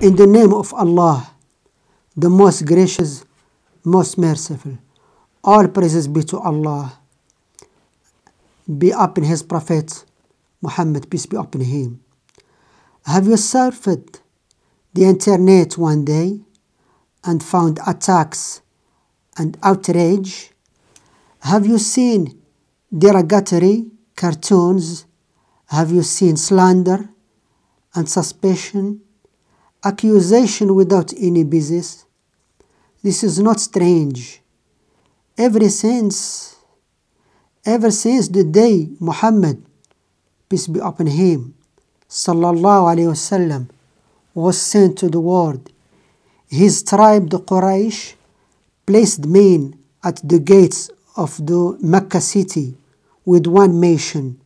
In the name of Allah, the most gracious, most merciful. All praises be to Allah. Be upon His Prophet Muhammad, peace be upon him. Have you surfed the internet one day and found attacks and outrage? Have you seen derogatory cartoons? Have you seen slander and suspicion? accusation without any basis. This is not strange. Ever since, ever since the day Muhammad, peace be upon him, sallallahu alaihi wasallam, was sent to the world, his tribe, the Quraysh, placed men at the gates of the Mecca city with one mission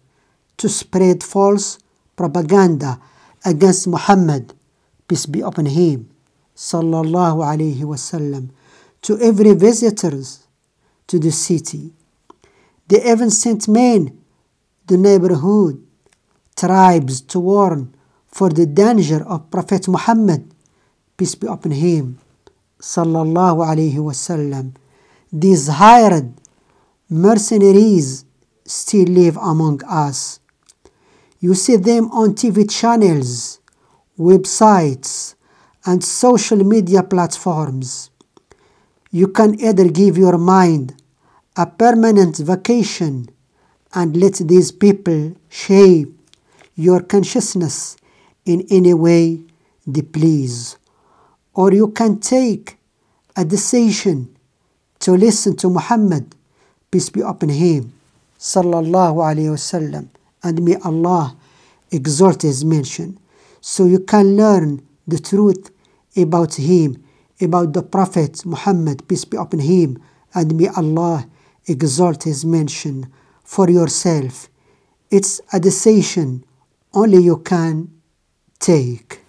to spread false propaganda against Muhammad peace be upon him, sallallahu alaihi wasallam, to every visitors to the city. They even sent men, the neighborhood, tribes to warn for the danger of Prophet Muhammad, peace be upon him, sallallahu alaihi wasallam. These hired mercenaries still live among us. You see them on TV channels websites, and social media platforms. You can either give your mind a permanent vacation and let these people shape your consciousness in any way they please, or you can take a decision to listen to Muhammad, peace be upon him, sallallahu alayhi wasallam, and may Allah exalt his mention so you can learn the truth about him, about the Prophet Muhammad, peace be upon him, and may Allah exalt his mention for yourself. It's a decision only you can take.